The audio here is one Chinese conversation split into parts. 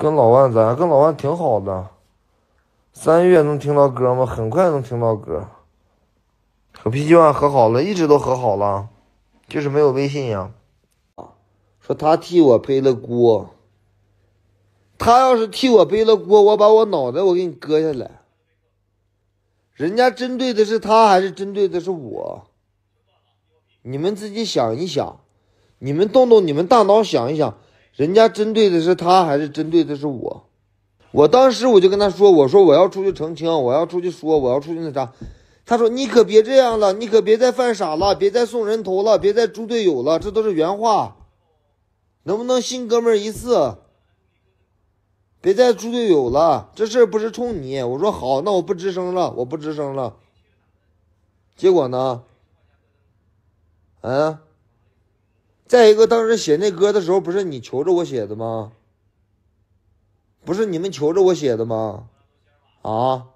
跟老万，咱跟老万挺好的。三月能听到歌吗？很快能听到歌。和脾气旺和好了，一直都和好了，就是没有微信呀。说他替我背了锅，他要是替我背了锅，我把我脑袋我给你割下来。人家针对的是他，还是针对的是我？你们自己想一想，你们动动你们大脑想一想。人家针对的是他，还是针对的是我？我当时我就跟他说：“我说我要出去澄清，我要出去说，我要出去那啥。”他说：“你可别这样了，你可别再犯傻了，别再送人头了，别再猪队友了。”这都是原话。能不能信哥们儿一次？别再猪队友了。这事儿不是冲你。我说好，那我不吱声了，我不吱声了。结果呢？嗯。再一个，当时写那歌的时候，不是你求着我写的吗？不是你们求着我写的吗？啊？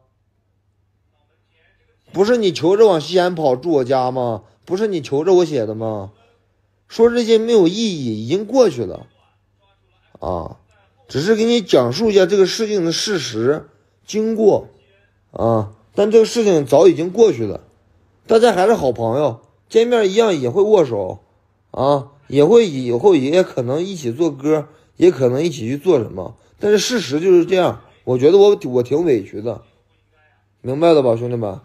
不是你求着往西安跑住我家吗？不是你求着我写的吗？说这些没有意义，已经过去了。啊，只是给你讲述一下这个事情的事实经过。啊，但这个事情早已经过去了，大家还是好朋友，见面一样也会握手。啊，也会以后也可能一起做歌，也可能一起去做什么。但是事实就是这样，我觉得我我挺委屈的，明白了吧，兄弟们。